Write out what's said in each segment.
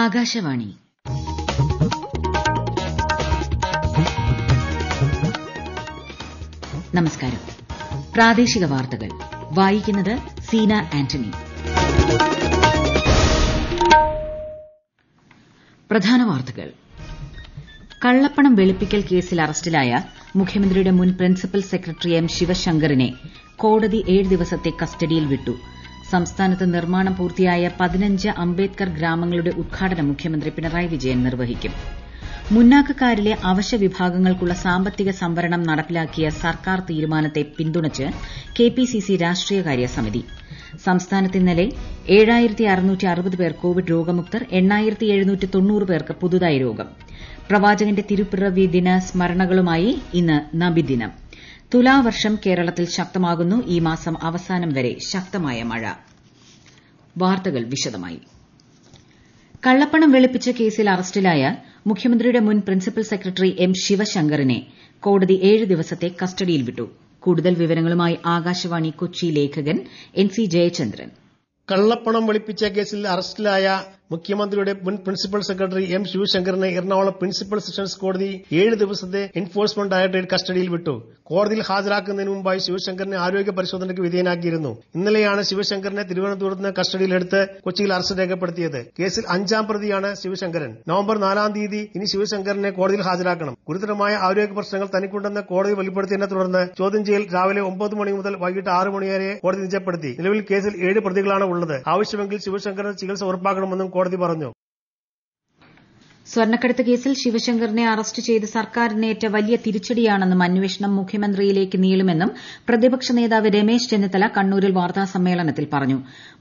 ആകാശവാണി നമസ്കാരം പ്രാദേശിക വാർത്തകൾ വായിക്കുന്നത് സീന ആന്റണി പ്രധാന വാർത്തകൾ കള്ളപ്പണം വെളുപ്പിക്കൽ കേസിൽ അറസ്റ്റിലായ മുഖ്യമന്ത്രിയുടെ മുൻ പ്രിൻസിപ്പൽ സെക്രട്ടറി എം ശിവശങ്കറിനെ കോടതി ഏഴ് ദിവസത്തെ കസ്റ്റഡിയിൽ വിട്ടു സംസ്ഥാനത്ത് നിർമ്മാണം പൂർത്തിയായ പതിനഞ്ച് അംബേദ്കർ ഗ്രാമങ്ങളുടെ ഉദ്ഘാടനം മുഖ്യമന്ത്രി പിണറായി വിജയൻ നിർവ്വഹിക്കും മുന്നാക്കക്കാരിലെ അവശ വിഭാഗങ്ങൾക്കുള്ള സാമ്പത്തിക സംവരണം നടപ്പിലാക്കിയ സർക്കാർ തീരുമാനത്തെ പിന്തുണച്ച് കെപിസിസി രാഷ്ട്രീയകാര്യ സമിതി സംസ്ഥാനത്ത് ഇന്നലെ പേർ കോവിഡ് രോഗമുക്തർ പേർക്ക് പുതുതായി രോഗം പ്രവാചകന്റെ തിരുപ്പിറവി ദിന സ്മരണകളുമായി ഇന്ന് നബിദിനം തുലാവർഷം കേരളത്തിൽ ശക്തമാകുന്നു ഈ മാസം അവസാനം വരെ ശക്തമായ മഴ വാർത്തകൾ വിശദമായി കള്ളപ്പണം വെളുപ്പിച്ച കേസിൽ അറസ്റ്റിലായ മുഖ്യമന്ത്രിയുടെ മുൻ പ്രിൻസിപ്പൽ സെക്രട്ടറി എം ശിവശങ്കറിനെ കോടതി ഏഴ് ദിവസത്തെ കസ്റ്റഡിയിൽ വിട്ടു കൂടുതൽ വിവരങ്ങളുമായി ആകാശവാണി കൊച്ചി ലേഖകൻ എൻ സി ജയചന്ദ്രൻ കള്ളപ്പണം വെളുപ്പിച്ച കേസിൽ അറസ്റ്റിലായ മുഖ്യമന്ത്രിയുടെ മുൻ പ്രിൻസിപ്പൽ സെക്രട്ടറി എം ശിവശങ്കറിനെ എറണാകുളം പ്രിൻസിപ്പൽ സെഷൻസ് കോടതി ഏഴ് ദിവസത്തെ എൻഫോഴ്സ്മെന്റ് ഡയറക്ടറേറ്റ് കസ്റ്റഡിയിൽ വിട്ടു കോടതിയിൽ ഹാജരാക്കുന്നതിന് മുമ്പായി ശിവശങ്കറിനെ ആരോഗ്യ പരിശോധനയ്ക്ക് വിധേയനാക്കിയിരുന്നു ഇന്നലെയാണ് ശിവശങ്കറിനെ തിരുവനന്തപുരത്ത് നിന്ന് കസ്റ്റഡിയിലെടുത്ത് കൊച്ചിയിൽ അറസ്റ്റ് രേഖപ്പെടുത്തിയത് കേസിൽ അഞ്ചാം പ്രതിയാണ് ശിവശങ്കരൻ നവംബർ നാലാം തീയതി ഇനി ശിവശങ്കറിനെ കോടതിയിൽ ഹാജരാക്കണം ഗുരുതരമായ ആരോഗ്യ പ്രശ്നങ്ങൾ തനിക്കുണ്ടെന്ന് കോടതി വെളിപ്പെടുത്തിയതിനെ തുടർന്ന് ചോദ്യം ചെയ്യൽ രാവിലെ ഒമ്പത് മണി മുതൽ വൈകിട്ട് ആറ് മണി വരെ കോടതി നിജപ്പെടുത്തി നിലവിൽ കേസിൽ ഏഴ് പ്രതികളാണ് ഉള്ളത് ആവശ്യമെങ്കിൽ ശിവശങ്കറിന് ചികിത്സ ഉറപ്പാക്കണമെന്നും കോടതി കോടതി പറഞ്ഞു സ്വർണ്ണക്കടത്ത് കേസിൽ ശിവശങ്കറിനെ അറസ്റ്റ് ചെയ്ത് സർക്കാരിനേറ്റ വലിയ തിരിച്ചടിയാണെന്നും അന്വേഷണം മുഖ്യമന്ത്രിയിലേക്ക് നീളുമെന്നും പ്രതിപക്ഷ നേതാവ് രമേശ് ചെന്നിത്തല കണ്ണൂരിൽ വാർത്താസമ്മേളനത്തിൽ പറഞ്ഞു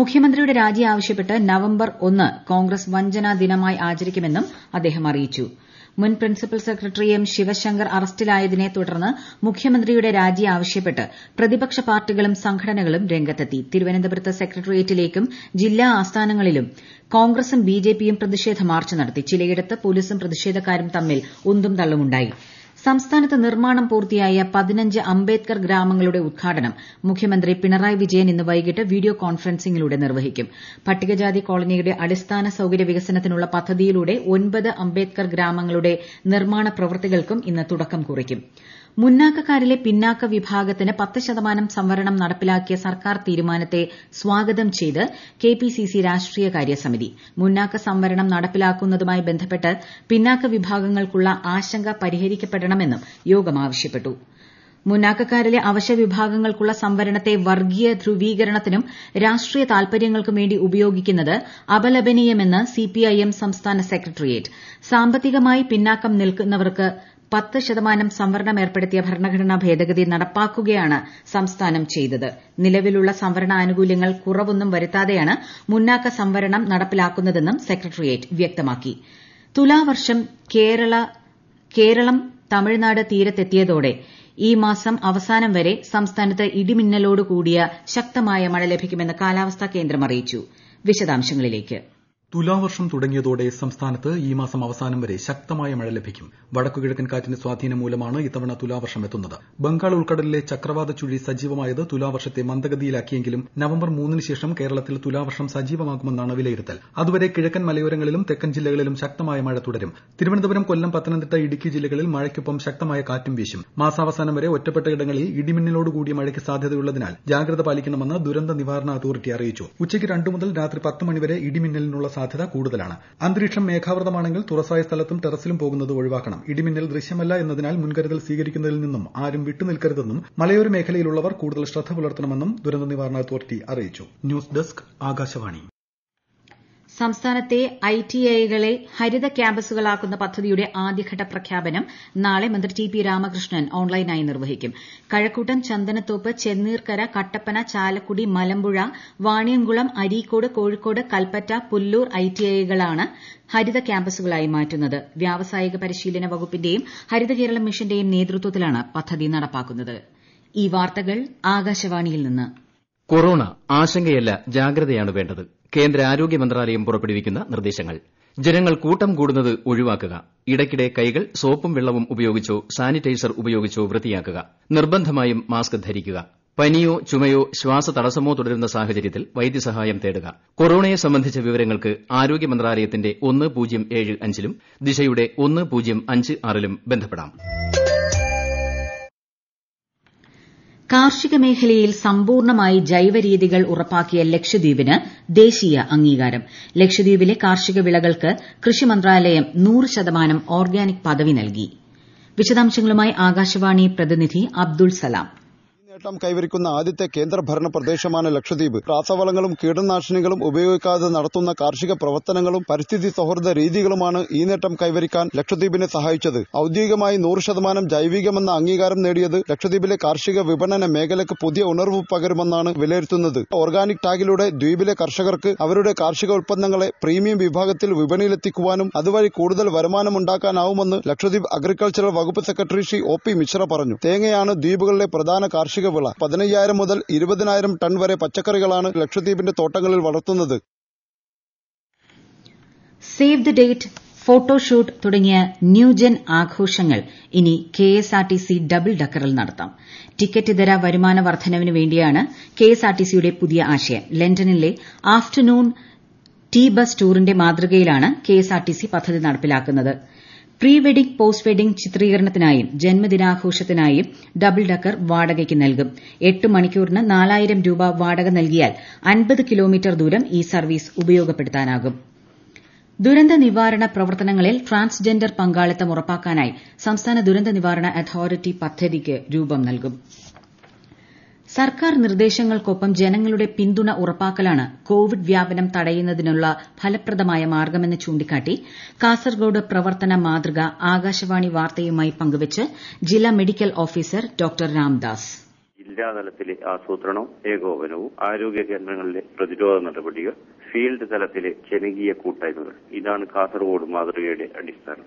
മുഖ്യമന്ത്രിയുടെ രാജി ആവശ്യപ്പെട്ട് നവംബർ ഒന്ന് കോൺഗ്രസ് വഞ്ചനാ ദിനമായി ആചരിക്കുമെന്നും അദ്ദേഹം അറിയിച്ചു മുൻ പ്രിൻസിപ്പൽ സെക്രട്ടറി എം ശിവശങ്കർ അറസ്റ്റിലായതിനെ തുടർന്ന് മുഖ്യമന്ത്രിയുടെ രാജി ആവശ്യപ്പെട്ട് പ്രതിപക്ഷ പാർട്ടികളും സംഘടനകളും രംഗത്തെത്തി തിരുവനന്തപുരത്ത് സെക്രട്ടറിയേറ്റിലേക്കും ജില്ലാ ആസ്ഥാനങ്ങളിലും കോൺഗ്രസും ബിജെപിയും പ്രതിഷേധ മാർച്ച് നടത്തി ചിലയിടത്ത് പോലീസും പ്രതിഷേധക്കാരും തമ്മിൽ ഉന്തും തള്ളുമുണ്ടായി സംസ്ഥാനത്ത് നിർമ്മാണം പൂർത്തിയായ പതിനഞ്ച് അംബേദ്കർ ഗ്രാമങ്ങളുടെ ഉദ്ഘാടനം മുഖ്യമന്ത്രി പിണറായി വിജയൻ ഇന്ന് വൈകിട്ട് വീഡിയോ കോൺഫറൻസിംഗിലൂടെ നിർവ്വഹിക്കും പട്ടികജാതി കോളനിയുടെ അടിസ്ഥാന സൌകര്യ വികസനത്തിനുള്ള പദ്ധതിയിലൂടെ ഒൻപത് അംബേദ്കർ ഗ്രാമങ്ങളുടെ നിർമ്മാണ പ്രവൃത്തികൾക്കും ഇന്ന് തുടക്കം കുറിക്കും മുന്നാക്കക്കാരിലെ പിന്നാക്ക വിഭാഗത്തിന് പത്ത് ശതമാനം സംവരണം നടപ്പിലാക്കിയ സർക്കാർ തീരുമാനത്തെ സ്വാഗതം ചെയ്ത് കെപിസിസി രാഷ്ട്രീയ കാര്യ സമിതി മുന്നാക്ക സംവരണം നടപ്പിലാക്കുന്നതുമായി ബന്ധപ്പെട്ട് പിന്നാക്ക വിഭാഗങ്ങൾക്കുള്ള ആശങ്ക പരിഹരിക്കപ്പെടണമെന്നും യോഗം ആവശ്യപ്പെട്ടു മുന്നാക്കക്കാരിലെ വിഭാഗങ്ങൾക്കുള്ള സംവരണത്തെ വർഗീയ ധ്രുവീകരണത്തിനും രാഷ്ട്രീയ താൽപര്യങ്ങൾക്കും വേണ്ടി ഉപയോഗിക്കുന്നത് അപലപനീയമെന്ന് സിപിഐഎം സംസ്ഥാന സെക്രട്ടറിയേറ്റ് സാമ്പത്തികമായി പിന്നാക്കം നിൽക്കുന്നവർക്ക് പത്ത് ശതമാനം സംവരണം ഏർപ്പെടുത്തിയ ഭരണഘടനാ ഭേദഗതി നടപ്പാക്കുകയാണ് സംസ്ഥാനം ചെയ്തത് നിലവിലുള്ള സംവരണാനുകൂല്യങ്ങൾ കുറവൊന്നും വരുത്താതെയാണ് മുന്നാക്ക സംവരണം നടപ്പിലാക്കുന്നതെന്നും സെക്രട്ടറിയേറ്റ് വ്യക്തമാക്കി തുലാവർഷം കേരളം തമിഴ്നാട് തീരത്തെത്തിയതോടെ ഈ മാസം അവസാനം വരെ സംസ്ഥാനത്ത് ഇടിമിന്നലോട് കൂടിയ ശക്തമായ മഴ ലഭിക്കുമെന്ന് കാലാവസ്ഥാ കേന്ദ്രം അറിയിച്ചു തുലാവർഷം തുടങ്ങിയതോടെ സംസ്ഥാനത്ത് ഈ മാസം അവസാനം വരെ ശക്തമായ മഴ ലഭിക്കും വടക്കുകിഴക്കൻ കാറ്റിന്റെ സ്വാധീനം മൂലമാണ് ഇത്തവണ തുലാവർഷം എത്തുന്നത് ബംഗാൾ ഉൾക്കടലിലെ ചക്രവാത ചുഴി സജീവമായത് തുലാവർഷത്തെ മന്ദഗതിയിലാക്കിയെങ്കിലും നവംബർ മൂന്നിന് ശേഷം കേരളത്തിൽ തുലാവർഷം സജീവമാകുമെന്നാണ് വിലയിരുത്തൽ അതുവരെ കിഴക്കൻ മലയോരങ്ങളിലും തെക്കൻ ജില്ലകളിലും ശക്തമായ മഴ തുടരും തിരുവനന്തപുരം കൊല്ലം പത്തനംതിട്ട ഇടുക്കി ജില്ലകളിൽ മഴയ്ക്കൊപ്പം ശക്തമായ കാറ്റും വീശും മാസാവസാനം വരെ ഒറ്റപ്പെട്ടയിടങ്ങളിൽ ഇടിമിന്നലോടുകൂടിയ മഴയ്ക്ക് സാധ്യതയുള്ളതിനാൽ ജാഗ്രത പാലിക്കണമെന്ന് ദുരന്ത നിവാരണ അതോറിറ്റി അറിയിച്ചു ഉച്ചയ്ക്ക് രണ്ടു മുതൽ രാത്രി പത്ത് മണിവരെ ഇടിമിന്നലിനുള്ള സാധ്യത സാധ്യത കൂടുതലാണ് അന്തരീക്ഷം മേഘാവൃതമാണെങ്കിൽ തുറസായ സ്ഥലത്തും ടെറസിലും പോകുന്നത് ഒഴിവാക്കണം ഇടിമിന്നൽ ദൃശ്യമല്ല എന്നതിനാൽ മുൻകരുതൽ സ്വീകരിക്കുന്നതിൽ നിന്നും ആരും വിട്ടുനിൽക്കരുതെന്നും മലയോര മേഖലയിലുള്ളവർ കൂടുതൽ ശ്രദ്ധ പുലർത്തണമെന്നും ദുരന്ത നിവാരണ അതോറിറ്റി അറിയിച്ചു ന്യൂസ് ഡെസ്ക് ആകാശവാണി സംസ്ഥാനത്തെ ഐടിഐകളെ ഹരിത ക്യാമ്പസുകളാക്കുന്ന പദ്ധതിയുടെ ആദ്യഘട്ട പ്രഖ്യാപനം നാളെ മന്ത്രി ടി പി രാമകൃഷ്ണൻ ഓൺലൈനായി നിർവ്വഹിക്കും കഴക്കൂട്ടം ചന്ദനത്തോപ്പ് ചെന്നീർക്കര കട്ടപ്പന ചാലക്കുടി മലമ്പുഴ വാണിയംകുളം അരീക്കോട് കോഴിക്കോട് കൽപ്പറ്റ പുല്ലൂർ ഐടിഐകളാണ് ഹരിത ക്യാമ്പസുകളായി മാറ്റുന്നത് വ്യാവസായിക പരിശീലന വകുപ്പിന്റെയും ഹരിത കേരളം മിഷന്റെയും നേതൃത്വത്തിലാണ് പദ്ധതി നടപ്പാക്കുന്നത് കൊറോണ ആശങ്കയല്ല ജാഗ്രതയാണ് വേണ്ടത് കേന്ദ്ര ആരോഗ്യ മന്ത്രാലയം പുറപ്പെടുവിക്കുന്ന നിർദ്ദേശങ്ങൾ ജനങ്ങൾ കൂട്ടം കൂടുന്നത് ഒഴിവാക്കുക ഇടയ്ക്കിടെ കൈകൾ സോപ്പും വെള്ളവും ഉപയോഗിച്ചോ സാനിറ്റൈസർ ഉപയോഗിച്ചോ വൃത്തിയാക്കുക നിർബന്ധമായും മാസ്ക് ധരിക്കുക പനിയോ ചുമയോ ശ്വാസതടസ്സമോ തുടരുന്ന സാഹചര്യത്തിൽ വൈദ്യസഹായം തേടുക കൊറോണയെ സംബന്ധിച്ച വിവരങ്ങൾക്ക് ആരോഗ്യ മന്ത്രാലയത്തിന്റെ ലും ദിശയുടെ ലും ബന്ധപ്പെടാം കാർഷിക മേഖലയിൽ സമ്പൂർണ്ണമായി ജൈവരീതികൾ ഉറപ്പാക്കിയ ലക്ഷദ്വീപിന് ദേശീയ അംഗീകാരം ലക്ഷദ്വീപിലെ കാർഷിക വിളകൾക്ക് കൃഷി മന്ത്രാലയം നൂറ് ശതമാനം ഓർഗാനിക് പദവി നൽകി വിശദാംശങ്ങളുമായി ആകാശവാണി പ്രതിനിധി അബ്ദുൾ സലാം നേട്ടം കൈവരിക്കുന്ന ആദ്യത്തെ കേന്ദ്രഭരണ പ്രദേശമാണ് ലക്ഷദ്വീപ് രാസവളങ്ങളും കീടനാശിനികളും ഉപയോഗിക്കാതെ നടത്തുന്ന കാർഷിക പ്രവർത്തനങ്ങളും പരിസ്ഥിതി സൗഹൃദ രീതികളുമാണ് ഈ നേട്ടം കൈവരിക്കാൻ ലക്ഷദ്വീപിനെ സഹായിച്ചത് ഔദ്യോഗികമായി നൂറ് ശതമാനം ജൈവികമെന്ന അംഗീകാരം നേടിയത് ലക്ഷദ്വീപിലെ കാർഷിക വിപണന മേഖലയ്ക്ക് പുതിയ ഉണർവ് പകരുമെന്നാണ് വിലയിരുത്തുന്നത് ഓർഗാനിക് ടാഗിലൂടെ ദ്വീപിലെ കർഷകർക്ക് അവരുടെ കാർഷിക ഉൽപ്പന്നങ്ങളെ പ്രീമിയം വിഭാഗത്തിൽ വിപണിയിലെത്തിക്കുവാനും അതുവഴി കൂടുതൽ വരുമാനമുണ്ടാക്കാനാവുമെന്ന് ലക്ഷദ്വീപ് അഗ്രികൾച്ചറൽ വകുപ്പ് secretary Shri O P Mishra പറഞ്ഞു തേങ്ങയാണ് ദ്വീപുകളിലെ പ്രധാന കാർഷിക കാർഷിക വിള പതിനയ്യായിരം മുതൽ ഇരുപതിനായിരം ടൺ വരെ പച്ചക്കറികളാണ് ലക്ഷദ്വീപിന്റെ തോട്ടങ്ങളിൽ വളർത്തുന്നത് സേവ് ദ ഡേറ്റ് ഫോട്ടോഷൂട്ട് തുടങ്ങിയ ന്യൂജൻ ആഘോഷങ്ങൾ ഇനി K S R T C double ഡക്കറിൽ നടത്താം ടിക്കറ്റ് ഇതര വരുമാന വർധനവിന് വേണ്ടിയാണ് കെ എസ് ആർ ടി സിയുടെ പുതിയ ആശയം ലണ്ടനിലെ ആഫ്റ്റർനൂൺ ടീ ബസ് ടൂറിന്റെ മാതൃകയിലാണ് K S R T C പദ്ധതി നടപ്പിലാക്കുന്നത് പ്രീ വെഡിംഗ് പോസ്റ്റ് വെഡിംഗ് ചിത്രീകരണത്തിനായും ജന്മദിനാഘോഷത്തിനായും ഡബിൾ ഡക്കർ വാടകയ്ക്ക് നൽകും എട്ട് മണിക്കൂറിന് നാലായിരം രൂപ വാടക നൽകിയാൽ അൻപത് കിലോമീറ്റർ ദൂരം ഈ സർവ്വീസ് ഉപയോഗപ്പെടുത്താനാകും ദുരന്ത നിവാരണ പ്രവർത്തനങ്ങളിൽ ട്രാൻസ്ജെൻഡർ പങ്കാളിത്തം ഉറപ്പാക്കാനായി സംസ്ഥാന ദുരന്ത നിവാരണ അതോറിറ്റി പദ്ധതിക്ക് രൂപം നൽകും സർക്കാർ നിർദ്ദേശങ്ങൾക്കൊപ്പം ജനങ്ങളുടെ പിന്തുണ ഉറപ്പാക്കലാണ് കോവിഡ് വ്യാപനം തടയുന്നതിനുള്ള ഫലപ്രദമായ മാർഗമെന്ന് ചൂണ്ടിക്കാട്ടി കാസർഗോഡ് പ്രവർത്തന മാതൃക ആകാശവാണി വാർത്തയുമായി പങ്കുവച്ച് ജില്ലാ മെഡിക്കൽ ഓഫീസർ ഡോ രാംദാസ് ജില്ലാതലത്തിലെ ആസൂത്രണവും ഏകോപനവും ആരോഗ്യ കേന്ദ്രങ്ങളിലെ പ്രതിരോധ നടപടികൾ ഫീൽഡ് തലത്തിലെ ജനകീയ കൂട്ടായ്മകൾ ഇതാണ് കാസർഗോഡ് മാതൃകയുടെ അടിസ്ഥാനം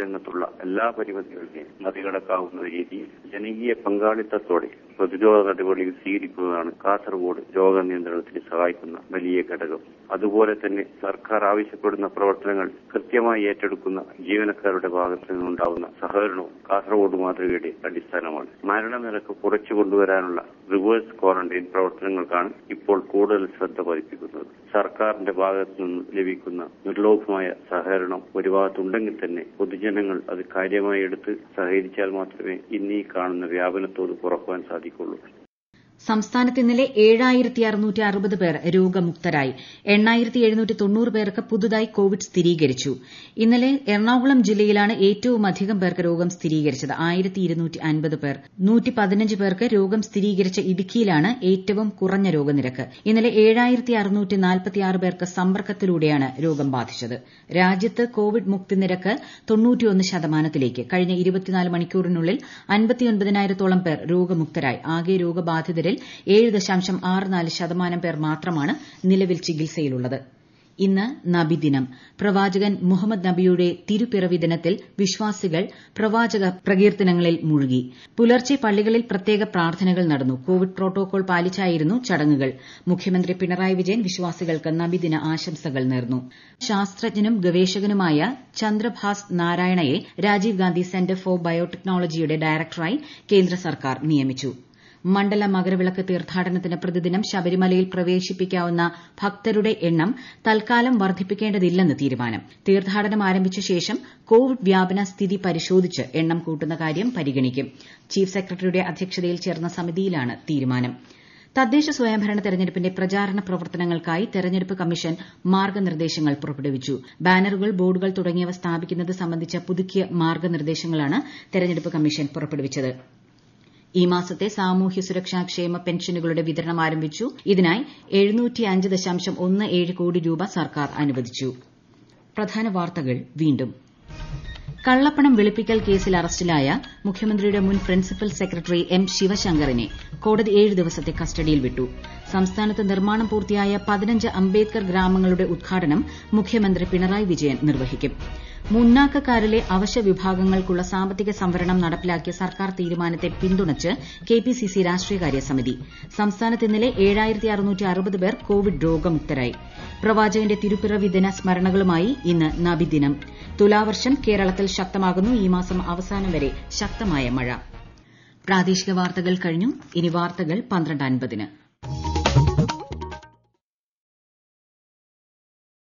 രംഗത്തുള്ള എല്ലാ പരിമിതികളെയും മറികടക്കാവുന്ന രീതിയിൽ ജനകീയ പങ്കാളിത്തത്തോടെ പ്രതിരോധ നടപടികൾ സ്വീകരിക്കുന്നതാണ് കാസർഗോഡ് രോഗനിയന്ത്രണത്തിന് സഹായിക്കുന്ന വലിയ ഘടകം അതുപോലെ തന്നെ സർക്കാർ ആവശ്യപ്പെടുന്ന പ്രവർത്തനങ്ങൾ കൃത്യമായി ഏറ്റെടുക്കുന്ന ജീവനക്കാരുടെ ഭാഗത്തു നിന്നുണ്ടാവുന്ന സഹകരണവും കാസർഗോഡ് മാതൃകയുടെ അടിസ്ഥാനമാണ് മരണനിരക്ക് കുറച്ചു കൊണ്ടുവരാനുള്ള റിവേഴ്സ് ക്വാറന്റൈൻ പ്രവർത്തനങ്ങൾക്കാണ് ഇപ്പോൾ കൂടുതൽ ശ്രദ്ധ പതിപ്പിക്കുന്നത് സർക്കാർ സർക്കാരിന്റെ ഭാഗത്തു നിന്ന് ലഭിക്കുന്ന നിർലോഭമായ സഹകരണം ഒരു ഭാഗത്തുണ്ടെങ്കിൽ തന്നെ പൊതുജനങ്ങൾ അത് കാര്യമായി എടുത്ത് സഹകരിച്ചാൽ മാത്രമേ ഇന്നീ കാണുന്ന വ്യാപനത്തോട് കുറക്കുവാൻ സാധിക്കുള്ളൂ സംസ്ഥാനത്ത് ഇന്നലെ പേർ രോഗമുക്തരായി പേർക്ക് പുതുതായി കോവിഡ് സ്ഥിരീകരിച്ചു ഇന്നലെ എറണാകുളം ജില്ലയിലാണ് ഏറ്റവും അധികം പേർക്ക് രോഗം സ്ഥിരീകരിച്ചത് പേർക്ക് രോഗം സ്ഥിരീകരിച്ച ഇടുക്കിയിലാണ് ഏറ്റവും കുറഞ്ഞ രോഗനിരക്ക് ഇന്നലെ പേർക്ക് സമ്പർക്കത്തിലൂടെയാണ് രോഗം ബാധിച്ചത് രാജ്യത്ത് കോവിഡ് മുക്തി നിരക്ക് ശതമാനത്തിലേക്ക് കഴിഞ്ഞ മണിക്കൂറിനുള്ളിൽ പേർ രോഗമുക്തരായി ആകെ രോഗബാധിതരിൽ ശതമാനം പേർ മാത്രമാണ് നിലവിൽ ചികിത്സയിലുള്ളത് ഇന്ന് നബിദിനം പ്രവാചകൻ മുഹമ്മദ് നബിയുടെ തിരുപ്പിറവി ദിനത്തിൽ വിശ്വാസികൾ പ്രവാചക പ്രകീർത്തനങ്ങളിൽ മുഴുകി പുലർച്ചെ പള്ളികളിൽ പ്രത്യേക പ്രാർത്ഥനകൾ നടന്നു കോവിഡ് പ്രോട്ടോകോൾ പാലിച്ചായിരുന്നു ചടങ്ങുകൾ മുഖ്യമന്ത്രി പിണറായി വിജയൻ വിശ്വാസികൾക്ക് നബിദിന ആശംസകൾ നേർന്നു ശാസ്ത്രജ്ഞനും ഗവേഷകനുമായ ചന്ദ്രഭാസ് നാരായണയെ രാജീവ് ഗാന്ധി സെന്റർ ഫോർ ബയോടെക്നോളജിയുടെ ഡയറക്ടറായി കേന്ദ്ര സർക്കാർ നിയമിച്ചു മണ്ഡല മകരവിളക്ക് തീർത്ഥാടനത്തിന് പ്രതിദിനം ശബരിമലയിൽ പ്രവേശിപ്പിക്കാവുന്ന ഭക്തരുടെ എണ്ണം തൽക്കാലം വർദ്ധിപ്പിക്കേണ്ടതില്ലെന്ന് തീരുമാനം തീർത്ഥാടനം ആരംഭിച്ച ശേഷം കോവിഡ് വ്യാപന സ്ഥിതി പരിശോധിച്ച് എണ്ണം കൂട്ടുന്ന കാര്യം പരിഗണിക്കും ചീഫ് സെക്രട്ടറിയുടെ അധ്യക്ഷതയിൽ ചേർന്ന സമിതിയിലാണ് തീരുമാനം തദ്ദേശ സ്വയംഭരണ തെരഞ്ഞെടുപ്പിന്റെ പ്രചാരണ പ്രവർത്തനങ്ങൾക്കായി തെരഞ്ഞെടുപ്പ് കമ്മീഷൻ മാർഗ്ഗനിർദ്ദേശങ്ങൾ പുറപ്പെടുവിച്ചു ബാനറുകൾ ബോർഡുകൾ തുടങ്ങിയവ സ്ഥാപിക്കുന്നത് സംബന്ധിച്ച പുതുക്കിയ മാർഗ്ഗനിർദ്ദേശങ്ങളാണ് തെരഞ്ഞെടുപ്പ് കമ്മീഷൻ പുറപ്പെടുവിച്ചത് ഈ മാസത്തെ സാമൂഹ്യ സുരക്ഷാ ക്ഷേമ പെൻഷനുകളുടെ വിതരണം ആരംഭിച്ചു ഇതിനായി കോടി രൂപ സർക്കാർ അനുവദിച്ചു കള്ളപ്പണം വെളുപ്പിക്കൽ കേസിൽ അറസ്റ്റിലായ മുഖ്യമന്ത്രിയുടെ മുൻ പ്രിൻസിപ്പൽ സെക്രട്ടറി എം ശിവശങ്കറിനെ കോടതി ഏഴ് ദിവസത്തെ കസ്റ്റഡിയിൽ വിട്ടു സംസ്ഥാനത്ത് നിർമ്മാണം പൂർത്തിയായ പതിനഞ്ച് അംബേദ്കർ ഗ്രാമങ്ങളുടെ ഉദ്ഘാടനം മുഖ്യമന്ത്രി പിണറായി വിജയൻ നിർവ്വഹിക്കും മുന്നാക്കക്കാരിലെ വിഭാഗങ്ങൾക്കുള്ള സാമ്പത്തിക സംവരണം നടപ്പിലാക്കിയ സർക്കാർ തീരുമാനത്തെ പിന്തുണച്ച് കെപിസിസി രാഷ്ട്രീയകാര്യ സമിതി സംസ്ഥാനത്ത് ഇന്നലെ പേർ കോവിഡ് രോഗമുക്തരായി പ്രവാചകന്റെ തിരുപ്പിറവി ദിന സ്മരണകളുമായി ഇന്ന് നബിദിനം തുലാവർഷം കേരളത്തിൽ ശക്തമാകുന്നു ഈ മാസം അവസാനം വരെ ശക്തമായ മഴ